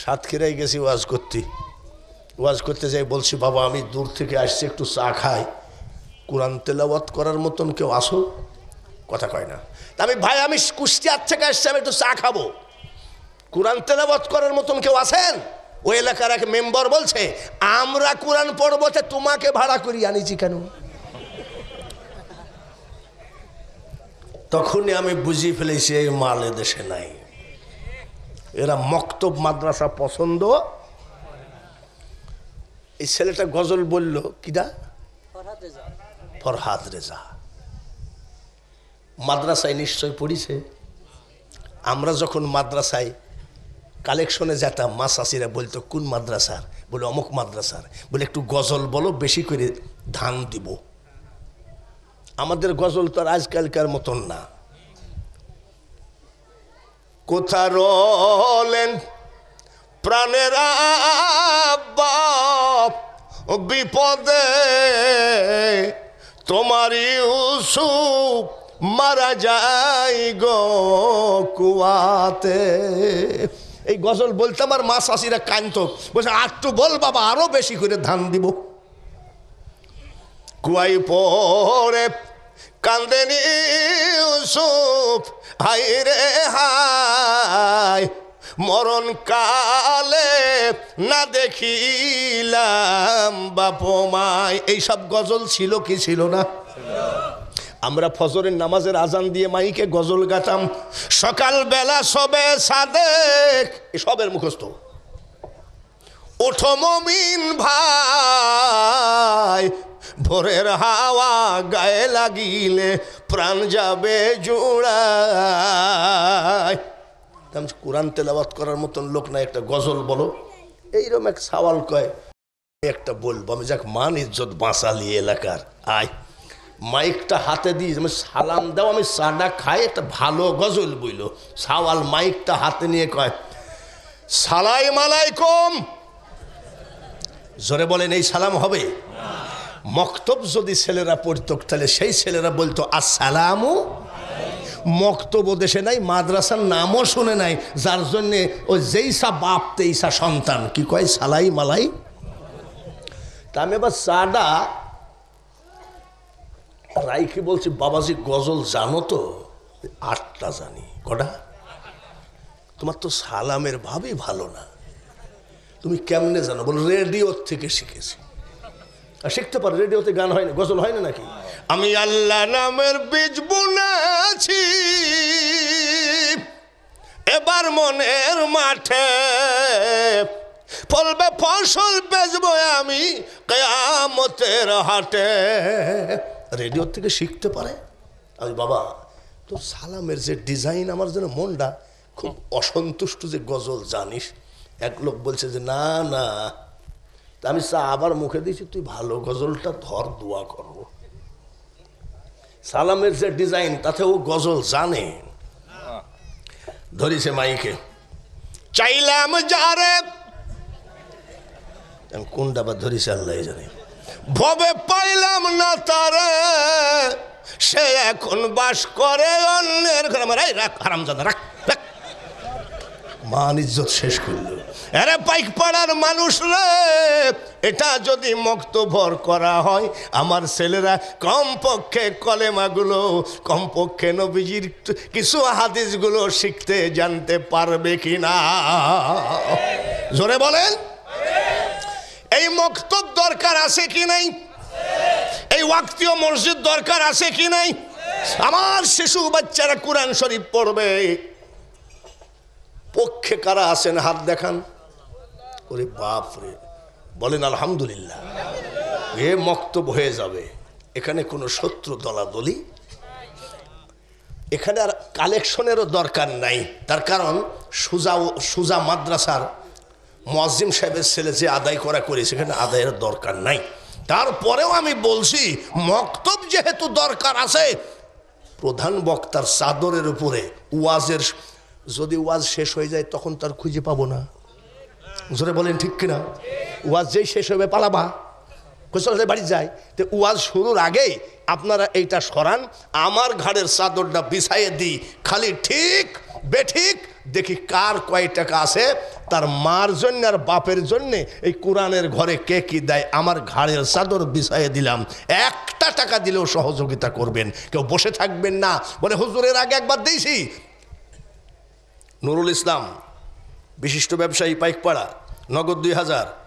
সাতক্ষীরায় গেছি ওয়াজ করতে ওয়াজ করতে যাই বলছি বাবা আমি দূর থেকে আসছি একটু চা খাই কোরআন তেলাওয়াত করার মতন কেউ আসো কথা কয় না আমি ভাই আমি কুষ্টিয়ার থেকে আসছি আমি একটু চা খাবো কোরআন তেলাবাত করার মতন কেউ আছেন ওই এলাকার এক মেম্বার বলছে আমরা কোরআন পর্বতে তোমাকে ভাড়া করি আনিছি কেন তখনই আমি বুঝিয়ে ফেলেছি এই মাল দেশে নাই এরা মক্তব মাদ্রাসা পছন্দ এই ছেলেটা গজল বলল কিনা ফরহাদ রেজা মাদ্রাসায় নিশ্চয় পড়িছে আমরা যখন মাদ্রাসায় কালেকশনে যেতাম মাসাসিরা বলতো কোন মাদ্রাসার বলে অমুক মাদ্রাসার বলে একটু গজল বলো বেশি করে ধান দিব আমাদের গজল তো আর আজকালকার মতন না কোথা রলেন প্রাণের বাপ বিপদে তোমার ইউসু মারা যাই গ কুয়াতে এই গজল বলতে আমার মা শাশিরা কান্ত বলছে আটটু বল বাবা আরো বেশি করে ধান দিব কুয়াই পরে কান্দেনি ইউসুফ হাই রে হায় মরণ কালে না দেখিলাম বাপমায় এইসব গজল ছিল কি ছিল না আমরা ফজরের নামাজের আজান দিয়ে মাইকে গজল গাতাম সকালবেলা সবে সাদেক সবের মুখস্থ ওঠো মমিন ভাই ভোরের হাওয়া গায়ে লাগিলে প্রাণ যাবে জোড়া কোরআন তেলাবাত করার মতন লোক না একটা গজল বলো এইরকম এক সওয়াল কয় একটা বলবো আমি যাক মান ইজ্জত বাঁচালি এলাকার আয় মাইকটা হাতে দিয়ে আমি সালাম দাও আমি সাডা খাই একটা ভালো গজল বইল সাওয়াল মাইকটা হাতে নিয়ে কয় সালাই মালাইকুম জোরে বলেন এই সালাম হবে মক্তব যদি ছেলেরা পড়তো তাহলে সেই ছেলেরা বলতো আসসালামু মক্তব দেশে নাই মাদ্রাসার নামও শুনে নাই যার জন্যে ও যেইসা বাপ তেইসা সন্তান কি কয় সালাই মালাই তা আমি এবার চাডা রাইকে বলছি বাবাজি গজল জানো তো আটটা জানি কটা তোমার তো সালামের ভাবই ভালো না তুমি কেমনে জানো বল রেডিওর থেকে শিখেছি শিখতে পারে রেডিওতে গান হয় না গজল হয় না নাকি আমি আল্লাহ নামের বীজ বুনেছি এবার মনের মাঠে ফলবে ফসল বেচবো আমি কেয়ামতের হাটে রেডিও থেকে শিখতে পারে আমি বাবা তো সালামের যে ডিজাইন আমার যেন মনটা খুব অসন্তুষ্ট যে গজল জানিস এক লোক বলছে যে না না আমি আবার মুখে দিয়েছি তুই ভালো গজলটা ধর দোয়া কর সালামের যে ডিজাইন তাতে ও গজল জানে ধরিছে মাইকে চাইলাম যারে কোনটা বা ধরিছে আল্লাহ জানে ভবে পাইলাম না তারে সে এখন বাস করে অন্যের ঘরে রাখ হারাম জানা রাখ রাখ মান ইজ্জত শেষ করল পাইক পাইকপাড়ার মানুষ রে এটা যদি মক্তভর করা হয় আমার ছেলেরা কমপক্ষে কলেমাগুলো কমপক্ষে নবীজির কিছু হাদিসগুলো শিখতে জানতে পারবে কি না জোরে বলেন এই মক্তব দরকার আছে কি নাই এই ওয়াক্তীয় মসজিদ দরকার আছে কি নাই আমার শিশু বাচ্চারা কোরআন শরীফ পড়বে পক্ষে কারা আছেন হাত দেখান ওরে বাপ রে বলেন আলহামদুলিল্লাহ এ মক্তব হয়ে যাবে এখানে কোনো শত্রু দলাদলি এখানে আর কালেকশনেরও দরকার নাই তার কারণ সুজা সুজা মাদ্রাসার মজিম সাহেবের ছেলে যে আদায় করা করে সেখানে আদায়ের দরকার নাই তারপরেও আমি বলছি মক্তব যেহেতু দরকার আছে প্রধান বক্তার চাদরের উপরে ওয়াজের যদি ওয়াজ শেষ হয়ে যায় তখন তার খুঁজে পাবো না জোরে বলেন ঠিক কিনা ওয়াজ যেই শেষ হবে পালাবা কোচলে বাড়ি যায় তো ওয়াজ শুরুর আগেই আপনারা এইটা সরান আমার ঘাড়ের চাদরটা বিছাইয়ে দিই খালি ঠিক বেঠিক দেখি কার কয় টাকা আছে তার মার জন্য আর বাপের জন্যে এই কোরআনের ঘরে কে কি দেয় আমার ঘাড়ের চাদর বিছাইয়ে দিলাম একটা টাকা দিলেও সহযোগিতা করবেন কেউ বসে থাকবেন না বলে হুজুরের আগে একবার দিয়েছি নুরুল ইসলাম বিশিষ্ট ব্যবসায়ী পাইকপাড়া নগদ দুই হাজার